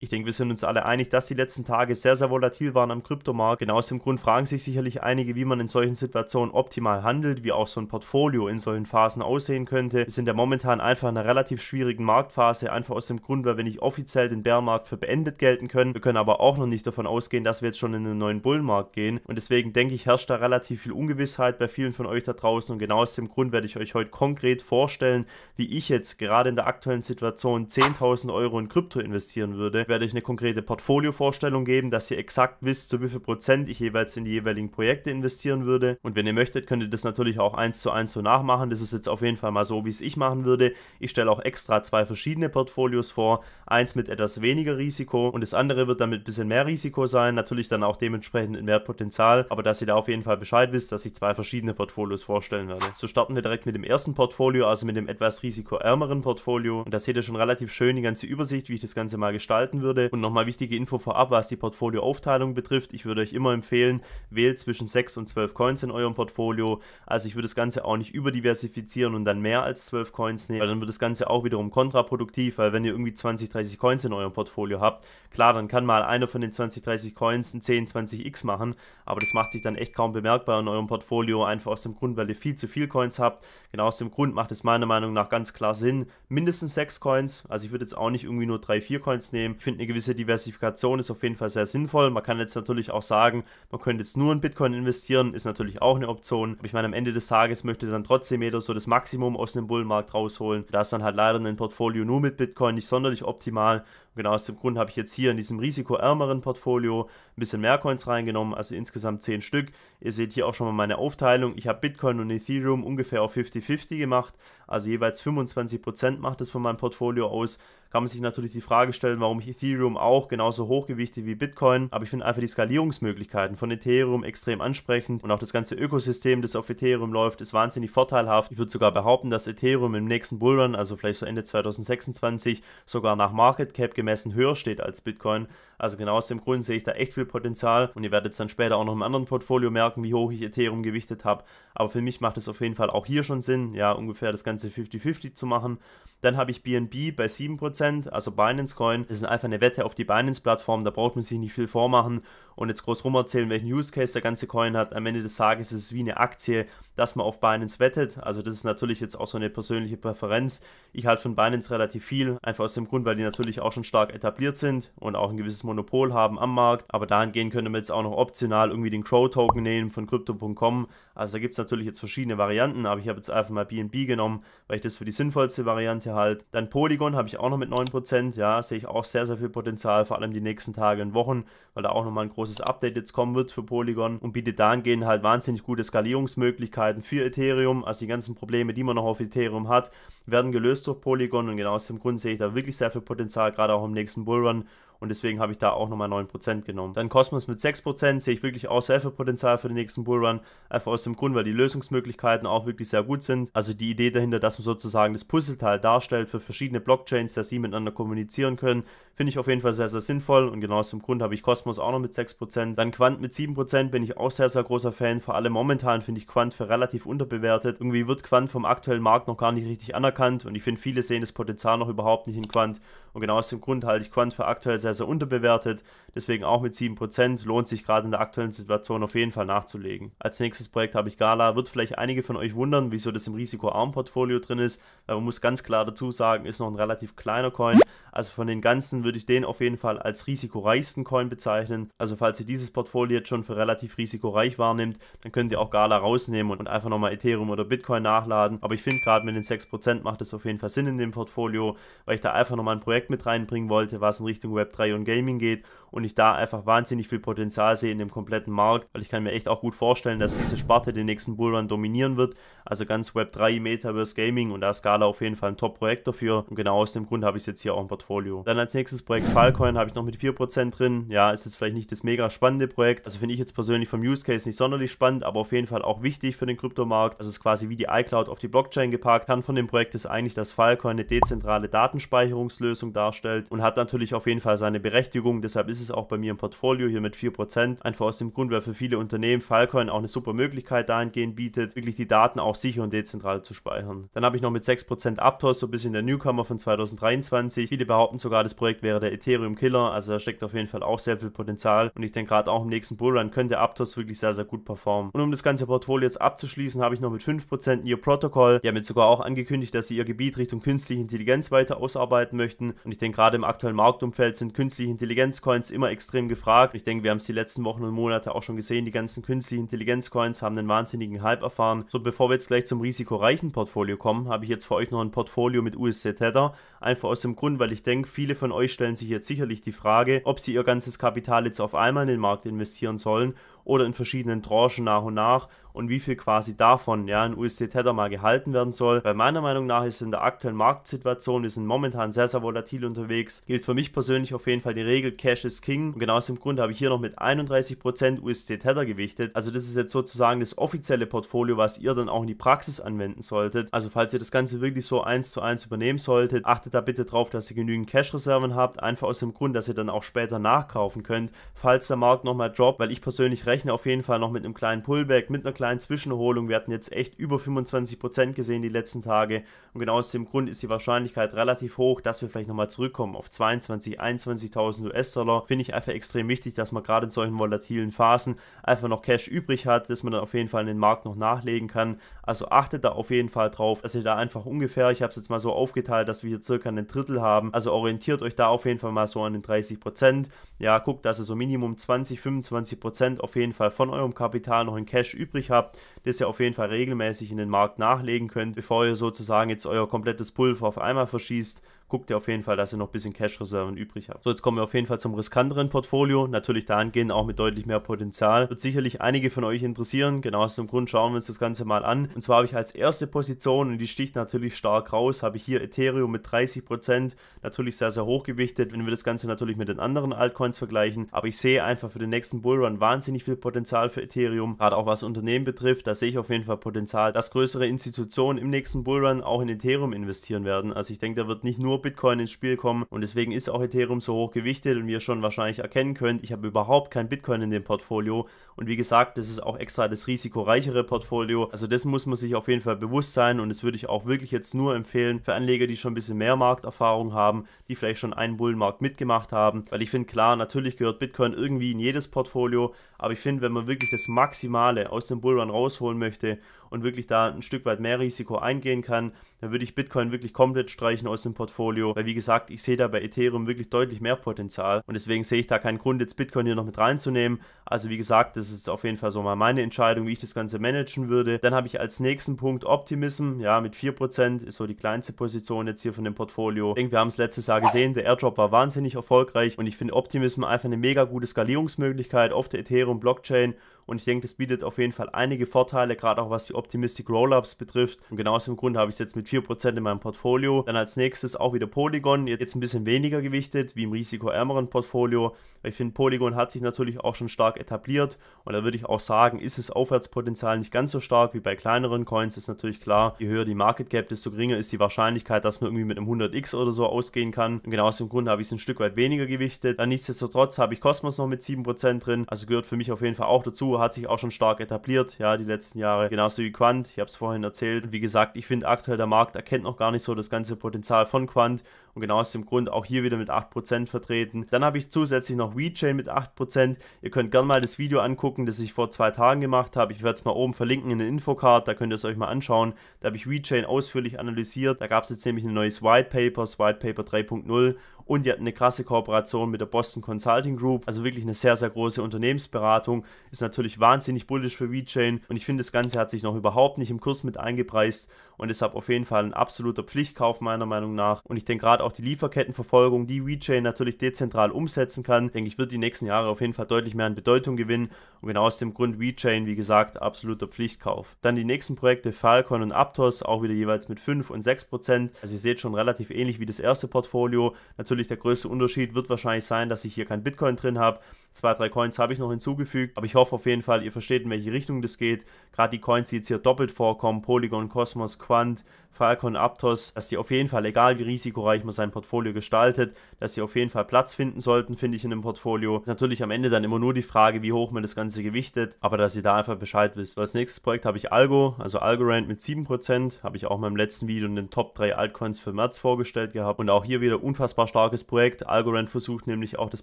Ich denke, wir sind uns alle einig, dass die letzten Tage sehr, sehr volatil waren am Kryptomarkt. Genau aus dem Grund fragen sich sicherlich einige, wie man in solchen Situationen optimal handelt, wie auch so ein Portfolio in solchen Phasen aussehen könnte. Wir sind ja momentan einfach in einer relativ schwierigen Marktphase, einfach aus dem Grund, weil wir nicht offiziell den Bärmarkt für beendet gelten können. Wir können aber auch noch nicht davon ausgehen, dass wir jetzt schon in einen neuen Bullenmarkt gehen. Und deswegen denke ich, herrscht da relativ viel Ungewissheit bei vielen von euch da draußen. Und genau aus dem Grund werde ich euch heute konkret vorstellen, wie ich jetzt gerade in der aktuellen Situation 10.000 Euro in Krypto investieren würde. Zeit werde ich eine konkrete Portfolio-Vorstellung geben, dass ihr exakt wisst, zu wie viel Prozent ich jeweils in die jeweiligen Projekte investieren würde. Und wenn ihr möchtet, könnt ihr das natürlich auch eins zu eins so nachmachen. Das ist jetzt auf jeden Fall mal so, wie es ich machen würde. Ich stelle auch extra zwei verschiedene Portfolios vor. Eins mit etwas weniger Risiko und das andere wird dann mit ein bisschen mehr Risiko sein. Natürlich dann auch dementsprechend in mehr Potenzial. Aber dass ihr da auf jeden Fall Bescheid wisst, dass ich zwei verschiedene Portfolios vorstellen werde. So starten wir direkt mit dem ersten Portfolio, also mit dem etwas risikoärmeren Portfolio. Und da seht ihr schon relativ schön die ganze Übersicht, wie ich das Ganze mal gestalte bewerten würde. Und nochmal wichtige Info vorab, was die Portfolioaufteilung betrifft. Ich würde euch immer empfehlen, wählt zwischen 6 und 12 Coins in eurem Portfolio. Also ich würde das Ganze auch nicht überdiversifizieren und dann mehr als 12 Coins nehmen, weil dann wird das Ganze auch wiederum kontraproduktiv, weil wenn ihr irgendwie 20, 30 Coins in eurem Portfolio habt, klar, dann kann mal einer von den 20, 30 Coins ein 10, 20x machen, aber das macht sich dann echt kaum bemerkbar in eurem Portfolio, einfach aus dem Grund, weil ihr viel zu viel Coins habt. Genau aus dem Grund macht es meiner Meinung nach ganz klar Sinn, mindestens 6 Coins, also ich würde jetzt auch nicht irgendwie nur 3, 4 Coins nehmen. Ich finde, eine gewisse Diversifikation ist auf jeden Fall sehr sinnvoll. Man kann jetzt natürlich auch sagen, man könnte jetzt nur in Bitcoin investieren, ist natürlich auch eine Option. Aber ich meine, am Ende des Tages möchte dann trotzdem jeder so das Maximum aus dem Bullenmarkt rausholen. Da ist dann halt leider ein Portfolio nur mit Bitcoin nicht sonderlich optimal genau aus dem Grund habe ich jetzt hier in diesem risikoärmeren Portfolio ein bisschen mehr Coins reingenommen, also insgesamt 10 Stück. Ihr seht hier auch schon mal meine Aufteilung. Ich habe Bitcoin und Ethereum ungefähr auf 50-50 gemacht, also jeweils 25% macht es von meinem Portfolio aus. Kann man sich natürlich die Frage stellen, warum ich Ethereum auch genauso hochgewichte wie Bitcoin, aber ich finde einfach die Skalierungsmöglichkeiten von Ethereum extrem ansprechend und auch das ganze Ökosystem, das auf Ethereum läuft, ist wahnsinnig vorteilhaft. Ich würde sogar behaupten, dass Ethereum im nächsten Bullrun, also vielleicht so Ende 2026, sogar nach Market Cap gemessen angemessen höher steht als Bitcoin, also genau aus dem Grund sehe ich da echt viel Potenzial und ihr werdet es dann später auch noch im anderen Portfolio merken, wie hoch ich Ethereum gewichtet habe. Aber für mich macht es auf jeden Fall auch hier schon Sinn, ja, ungefähr das Ganze 50-50 zu machen. Dann habe ich BNB bei 7%, also Binance Coin. Das ist einfach eine Wette auf die Binance-Plattform, da braucht man sich nicht viel vormachen und jetzt groß rumerzählen, welchen Use Case der ganze Coin hat. Am Ende des Tages ist es wie eine Aktie, dass man auf Binance wettet. Also das ist natürlich jetzt auch so eine persönliche Präferenz. Ich halte von Binance relativ viel, einfach aus dem Grund, weil die natürlich auch schon stark etabliert sind und auch ein gewisses Monopol haben am Markt. Aber dahingehend könnte man jetzt auch noch optional irgendwie den Crow-Token nehmen von Crypto.com. Also da gibt es natürlich jetzt verschiedene Varianten, aber ich habe jetzt einfach mal BNB genommen, weil ich das für die sinnvollste Variante halte. Dann Polygon habe ich auch noch mit 9%. Ja, sehe ich auch sehr, sehr viel Potenzial, vor allem die nächsten Tage und Wochen, weil da auch nochmal ein großes Update jetzt kommen wird für Polygon und bietet dahingehend halt wahnsinnig gute Skalierungsmöglichkeiten für Ethereum. Also die ganzen Probleme, die man noch auf Ethereum hat, werden gelöst durch Polygon und genau aus dem Grund sehe ich da wirklich sehr viel Potenzial, gerade auch im nächsten Bullrun und deswegen habe ich da auch nochmal 9% genommen. Dann Cosmos mit 6% sehe ich wirklich auch sehr viel Potenzial für den nächsten Bullrun, einfach aus dem Grund, weil die Lösungsmöglichkeiten auch wirklich sehr gut sind. Also die Idee dahinter, dass man sozusagen das Puzzleteil darstellt für verschiedene Blockchains, dass sie miteinander kommunizieren können, finde ich auf jeden Fall sehr, sehr sinnvoll und genau aus dem Grund habe ich Cosmos auch noch mit 6%. Dann Quant mit 7% bin ich auch sehr, sehr großer Fan, vor allem momentan finde ich Quant für relativ unterbewertet. Irgendwie wird Quant vom aktuellen Markt noch gar nicht richtig anerkannt und ich finde, viele sehen das Potenzial noch überhaupt nicht in Quant und genau aus dem Grund halte ich Quant für aktuell sehr sehr, sehr unterbewertet. Deswegen auch mit 7% lohnt sich gerade in der aktuellen Situation auf jeden Fall nachzulegen. Als nächstes Projekt habe ich Gala. Wird vielleicht einige von euch wundern, wieso das im risikoarmen Portfolio drin ist. Weil man muss ganz klar dazu sagen, ist noch ein relativ kleiner Coin. Also von den ganzen würde ich den auf jeden Fall als risikoreichsten Coin bezeichnen. Also falls ihr dieses Portfolio jetzt schon für relativ risikoreich wahrnimmt, dann könnt ihr auch Gala rausnehmen und einfach nochmal Ethereum oder Bitcoin nachladen. Aber ich finde gerade mit den 6% macht es auf jeden Fall Sinn in dem Portfolio, weil ich da einfach nochmal ein Projekt mit reinbringen wollte, was in Richtung Web3 und Gaming geht und ich da einfach wahnsinnig viel Potenzial sehe in dem kompletten Markt, weil ich kann mir echt auch gut vorstellen, dass diese Sparte den nächsten Bullrun dominieren wird, also ganz Web3, Metaverse Gaming und da ist Scala auf jeden Fall ein Top-Projekt dafür und genau aus dem Grund habe ich es jetzt hier auch im Portfolio. Dann als nächstes Projekt Filecoin habe ich noch mit 4% drin, ja, ist jetzt vielleicht nicht das mega spannende Projekt, also finde ich jetzt persönlich vom Use Case nicht sonderlich spannend, aber auf jeden Fall auch wichtig für den Kryptomarkt, also es ist quasi wie die iCloud auf die Blockchain geparkt. Kann von dem Projekt ist eigentlich, dass Filecoin eine dezentrale Datenspeicherungslösung darstellt und hat natürlich auf jeden Fall seine seine Berechtigung. Deshalb ist es auch bei mir im Portfolio hier mit 4%. Einfach aus dem Grund, weil für viele Unternehmen Filecoin auch eine super Möglichkeit dahingehend bietet, wirklich die Daten auch sicher und dezentral zu speichern. Dann habe ich noch mit 6% Aptos, so ein bisschen der Newcomer von 2023. Viele behaupten sogar, das Projekt wäre der Ethereum-Killer. Also da steckt auf jeden Fall auch sehr viel Potenzial. Und ich denke gerade auch im nächsten Bullrun könnte Aptos wirklich sehr, sehr gut performen. Und um das ganze Portfolio jetzt abzuschließen, habe ich noch mit 5% Near Protocol. Die haben jetzt sogar auch angekündigt, dass sie ihr Gebiet Richtung künstliche Intelligenz weiter ausarbeiten möchten. Und ich denke gerade im aktuellen Marktumfeld sind künstliche Intelligenz-Coins immer extrem gefragt. Ich denke, wir haben es die letzten Wochen und Monate auch schon gesehen. Die ganzen künstlichen Intelligenz-Coins haben einen wahnsinnigen Hype erfahren. So, bevor wir jetzt gleich zum risikoreichen Portfolio kommen, habe ich jetzt für euch noch ein Portfolio mit USC Tether. Einfach aus dem Grund, weil ich denke, viele von euch stellen sich jetzt sicherlich die Frage, ob sie ihr ganzes Kapital jetzt auf einmal in den Markt investieren sollen oder in verschiedenen Tranchen nach und nach und wie viel quasi davon ja in USD Tether mal gehalten werden soll. Weil meiner Meinung nach ist in der aktuellen Marktsituation, wir sind momentan sehr, sehr volatil unterwegs, gilt für mich persönlich auf jeden Fall die Regel Cash is King. Und genau aus dem Grund habe ich hier noch mit 31% USD Tether gewichtet. Also das ist jetzt sozusagen das offizielle Portfolio, was ihr dann auch in die Praxis anwenden solltet. Also falls ihr das Ganze wirklich so eins zu eins übernehmen solltet, achtet da bitte drauf, dass ihr genügend Cash-Reserven habt, einfach aus dem Grund, dass ihr dann auch später nachkaufen könnt, falls der Markt nochmal droppt, weil ich persönlich recht rechne auf jeden Fall noch mit einem kleinen Pullback, mit einer kleinen Zwischenholung. Wir hatten jetzt echt über 25% gesehen die letzten Tage. Und genau aus dem Grund ist die Wahrscheinlichkeit relativ hoch, dass wir vielleicht nochmal zurückkommen auf 22, 21.000 US-Dollar. Finde ich einfach extrem wichtig, dass man gerade in solchen volatilen Phasen einfach noch Cash übrig hat, dass man dann auf jeden Fall in den Markt noch nachlegen kann. Also achtet da auf jeden Fall drauf, dass ihr da einfach ungefähr, ich habe es jetzt mal so aufgeteilt, dass wir hier circa ein Drittel haben. Also orientiert euch da auf jeden Fall mal so an den 30%. Ja, guckt, dass ihr so Minimum 20, 25% auf jeden Fall jeden Fall von eurem Kapital noch in Cash übrig habt, das ihr auf jeden Fall regelmäßig in den Markt nachlegen könnt, bevor ihr sozusagen jetzt euer komplettes Pulver auf einmal verschießt guckt ihr auf jeden Fall, dass ihr noch ein bisschen Cash-Reserven übrig habt. So, jetzt kommen wir auf jeden Fall zum riskanteren Portfolio. Natürlich dahingehend auch mit deutlich mehr Potenzial. Wird sicherlich einige von euch interessieren. Genau aus dem Grund schauen wir uns das Ganze mal an. Und zwar habe ich als erste Position, und die sticht natürlich stark raus, habe ich hier Ethereum mit 30%. Natürlich sehr, sehr hochgewichtet, wenn wir das Ganze natürlich mit den anderen Altcoins vergleichen. Aber ich sehe einfach für den nächsten Bullrun wahnsinnig viel Potenzial für Ethereum. Gerade auch was Unternehmen betrifft, da sehe ich auf jeden Fall Potenzial, dass größere Institutionen im nächsten Bullrun auch in Ethereum investieren werden. Also ich denke, da wird nicht nur nur Bitcoin ins Spiel kommen und deswegen ist auch Ethereum so hoch gewichtet und wie ihr schon wahrscheinlich erkennen könnt, ich habe überhaupt kein Bitcoin in dem Portfolio und wie gesagt, das ist auch extra das risikoreichere Portfolio, also das muss man sich auf jeden Fall bewusst sein und das würde ich auch wirklich jetzt nur empfehlen für Anleger, die schon ein bisschen mehr Markterfahrung haben, die vielleicht schon einen Bullenmarkt mitgemacht haben, weil ich finde klar, natürlich gehört Bitcoin irgendwie in jedes Portfolio, aber ich finde, wenn man wirklich das Maximale aus dem Bullrun rausholen möchte und wirklich da ein Stück weit mehr Risiko eingehen kann, dann würde ich Bitcoin wirklich komplett streichen aus dem Portfolio, weil wie gesagt, ich sehe da bei Ethereum wirklich deutlich mehr Potenzial und deswegen sehe ich da keinen Grund, jetzt Bitcoin hier noch mit reinzunehmen. Also wie gesagt, das ist auf jeden Fall so mal meine Entscheidung, wie ich das Ganze managen würde. Dann habe ich als nächsten Punkt Optimism, ja, mit 4% ist so die kleinste Position jetzt hier von dem Portfolio. Ich denke, wir haben es letztes Jahr gesehen, der Airdrop war wahnsinnig erfolgreich und ich finde Optimism einfach eine mega gute Skalierungsmöglichkeit auf der Ethereum-Blockchain und ich denke, das bietet auf jeden Fall einige Vorteile, gerade auch was die Optimistic Rollups betrifft. Und genau aus dem Grund habe ich es jetzt mit 4% in meinem Portfolio. Dann als nächstes auch wieder Polygon, jetzt ein bisschen weniger gewichtet, wie im risikoärmeren Portfolio. Ich finde, Polygon hat sich natürlich auch schon stark etabliert. Und da würde ich auch sagen, ist das Aufwärtspotenzial nicht ganz so stark wie bei kleineren Coins. Ist natürlich klar, je höher die Market Cap, desto geringer ist die Wahrscheinlichkeit, dass man irgendwie mit einem 100x oder so ausgehen kann. Und genau aus dem Grund habe ich es ein Stück weit weniger gewichtet. Dann nichtsdestotrotz habe ich Cosmos noch mit 7% drin. Also gehört für mich auf jeden Fall auch dazu hat sich auch schon stark etabliert, ja, die letzten Jahre. Genauso wie Quant, ich habe es vorhin erzählt. Wie gesagt, ich finde aktuell, der Markt erkennt noch gar nicht so das ganze Potenzial von Quant und genau aus dem Grund auch hier wieder mit 8% vertreten. Dann habe ich zusätzlich noch WeChain mit 8%. Ihr könnt gerne mal das Video angucken, das ich vor zwei Tagen gemacht habe. Ich werde es mal oben verlinken in der Infocard, da könnt ihr es euch mal anschauen. Da habe ich WeChain ausführlich analysiert. Da gab es jetzt nämlich ein neues White Paper, das White Paper 3.0 und die hatten eine krasse Kooperation mit der Boston Consulting Group, also wirklich eine sehr, sehr große Unternehmensberatung. Ist natürlich wahnsinnig bullisch für VeChain und ich finde, das Ganze hat sich noch überhaupt nicht im Kurs mit eingepreist und deshalb auf jeden Fall ein absoluter Pflichtkauf meiner Meinung nach. Und ich denke gerade auch die Lieferkettenverfolgung, die WeChain natürlich dezentral umsetzen kann, denke ich, wird die nächsten Jahre auf jeden Fall deutlich mehr an Bedeutung gewinnen. Und genau aus dem Grund WeChain, wie gesagt, absoluter Pflichtkauf. Dann die nächsten Projekte Falcon und Aptos, auch wieder jeweils mit 5 und 6 Prozent. Also ihr seht schon relativ ähnlich wie das erste Portfolio. Natürlich der größte Unterschied wird wahrscheinlich sein, dass ich hier kein Bitcoin drin habe. Zwei, drei Coins habe ich noch hinzugefügt, aber ich hoffe auf jeden Fall, ihr versteht, in welche Richtung das geht. Gerade die Coins, die jetzt hier doppelt vorkommen, Polygon, Cosmos, Quant, Falcon, Aptos, dass die auf jeden Fall, egal wie risikoreich man sein Portfolio gestaltet, dass sie auf jeden Fall Platz finden sollten, finde ich in dem Portfolio. Ist natürlich am Ende dann immer nur die Frage, wie hoch man das Ganze gewichtet, aber dass ihr da einfach Bescheid wisst. als nächstes Projekt habe ich Algo, also Algorand mit 7%, habe ich auch in meinem letzten Video in den Top 3 Altcoins für März vorgestellt gehabt und auch hier wieder unfassbar starkes Projekt. Algorand versucht nämlich auch das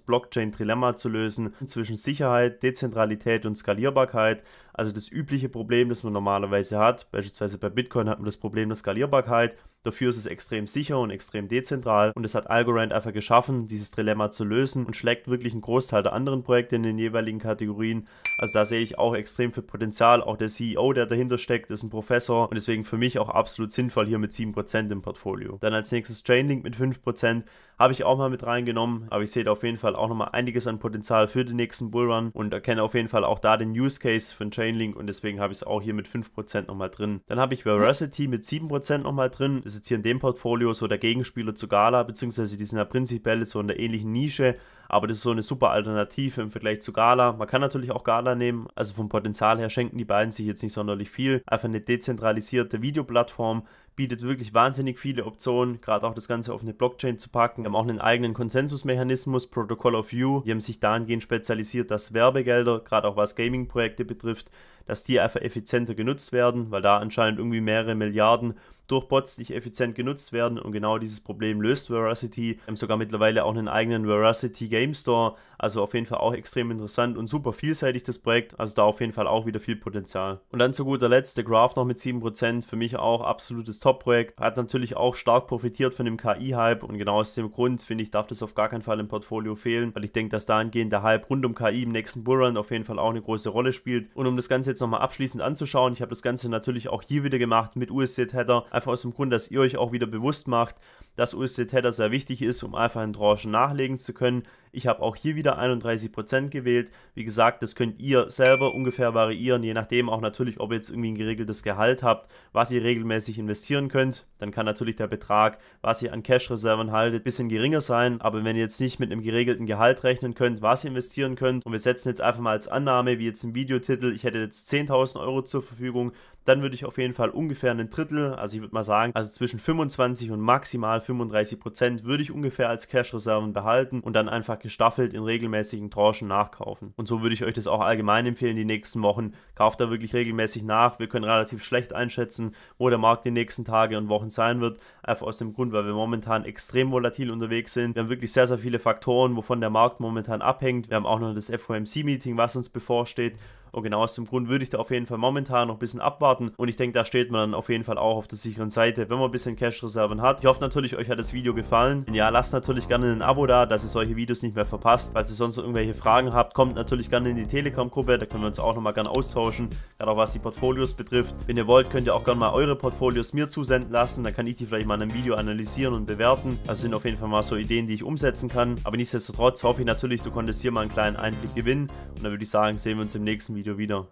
Blockchain-Trilemma zu lösen zwischen Sicherheit, Dezentralität und Skalierbarkeit. Also das übliche Problem, das man normalerweise hat, beispielsweise bei Bitcoin hat man das Problem der Skalierbarkeit. Dafür ist es extrem sicher und extrem dezentral und es hat Algorand einfach geschaffen, dieses Dilemma zu lösen und schlägt wirklich einen Großteil der anderen Projekte in den jeweiligen Kategorien. Also da sehe ich auch extrem viel Potenzial. Auch der CEO, der dahinter steckt, ist ein Professor und deswegen für mich auch absolut sinnvoll hier mit 7% im Portfolio. Dann als nächstes Chainlink mit 5% habe ich auch mal mit reingenommen. Aber ich sehe da auf jeden Fall auch nochmal einiges an Potenzial für den nächsten Bullrun und erkenne auf jeden Fall auch da den Use Case von Chainlink und deswegen habe ich es auch hier mit 5% nochmal drin. Dann habe ich Veracity mit 7% nochmal drin. Ist jetzt hier in dem Portfolio so der Gegenspieler zu Gala, beziehungsweise die sind ja prinzipiell so in der ähnlichen Nische, aber das ist so eine super Alternative im Vergleich zu Gala. Man kann natürlich auch Gala nehmen, also vom Potenzial her schenken die beiden sich jetzt nicht sonderlich viel. Einfach eine dezentralisierte Videoplattform, bietet wirklich wahnsinnig viele Optionen, gerade auch das Ganze auf eine Blockchain zu packen. Wir haben auch einen eigenen Konsensusmechanismus, Protocol of View. Die haben sich dahingehend spezialisiert, dass Werbegelder, gerade auch was Gaming-Projekte betrifft, dass die einfach effizienter genutzt werden, weil da anscheinend irgendwie mehrere Milliarden durch Bots nicht effizient genutzt werden und genau dieses Problem löst Veracity. Wir haben sogar mittlerweile auch einen eigenen Veracity Game Store, also auf jeden Fall auch extrem interessant und super vielseitig das Projekt, also da auf jeden Fall auch wieder viel Potenzial. Und dann zu guter Letzt der Graph noch mit 7%, für mich auch absolutes Top-Projekt, hat natürlich auch stark profitiert von dem KI-Hype und genau aus dem Grund, finde ich, darf das auf gar keinen Fall im Portfolio fehlen, weil ich denke, dass dahingehend der Hype rund um KI im nächsten Bullrun auf jeden Fall auch eine große Rolle spielt. Und um das Ganze jetzt nochmal abschließend anzuschauen, ich habe das Ganze natürlich auch hier wieder gemacht mit USZ-Header, Einfach aus dem Grund, dass ihr euch auch wieder bewusst macht, dass USDT Tether sehr wichtig ist, um einfach in Tranchen nachlegen zu können. Ich habe auch hier wieder 31% gewählt. Wie gesagt, das könnt ihr selber ungefähr variieren, je nachdem auch natürlich, ob ihr jetzt irgendwie ein geregeltes Gehalt habt, was ihr regelmäßig investieren könnt. Dann kann natürlich der Betrag, was ihr an Cash-Reserven haltet, ein bisschen geringer sein. Aber wenn ihr jetzt nicht mit einem geregelten Gehalt rechnen könnt, was ihr investieren könnt und wir setzen jetzt einfach mal als Annahme, wie jetzt im Videotitel, ich hätte jetzt 10.000 Euro zur Verfügung, dann würde ich auf jeden Fall ungefähr ein Drittel, also ich würde mal sagen, also zwischen 25 und maximal 35 Prozent würde ich ungefähr als Cash-Reserven behalten und dann einfach gestaffelt in regelmäßigen Tranchen nachkaufen. Und so würde ich euch das auch allgemein empfehlen die nächsten Wochen. Kauft da wirklich regelmäßig nach. Wir können relativ schlecht einschätzen, wo der Markt die nächsten Tage und Wochen sein wird. Einfach aus dem Grund, weil wir momentan extrem volatil unterwegs sind. Wir haben wirklich sehr, sehr viele Faktoren, wovon der Markt momentan abhängt. Wir haben auch noch das FOMC-Meeting, was uns bevorsteht. Und genau aus dem Grund würde ich da auf jeden Fall momentan noch ein bisschen abwarten. Und ich denke, da steht man dann auf jeden Fall auch auf der sicheren Seite, wenn man ein bisschen Cash-Reserven hat. Ich hoffe natürlich, euch hat das Video gefallen. Und ja, lasst natürlich gerne ein Abo da, dass ihr solche Videos nicht mehr verpasst. Falls ihr sonst irgendwelche Fragen habt, kommt natürlich gerne in die Telegram-Gruppe. Da können wir uns auch nochmal gerne austauschen, gerade auch was die Portfolios betrifft. Wenn ihr wollt, könnt ihr auch gerne mal eure Portfolios mir zusenden lassen. Dann kann ich die vielleicht mal in einem Video analysieren und bewerten. Das sind auf jeden Fall mal so Ideen, die ich umsetzen kann. Aber nichtsdestotrotz hoffe ich natürlich, du konntest hier mal einen kleinen Einblick gewinnen. Und dann würde ich sagen, sehen wir uns im nächsten Video. Video wieder.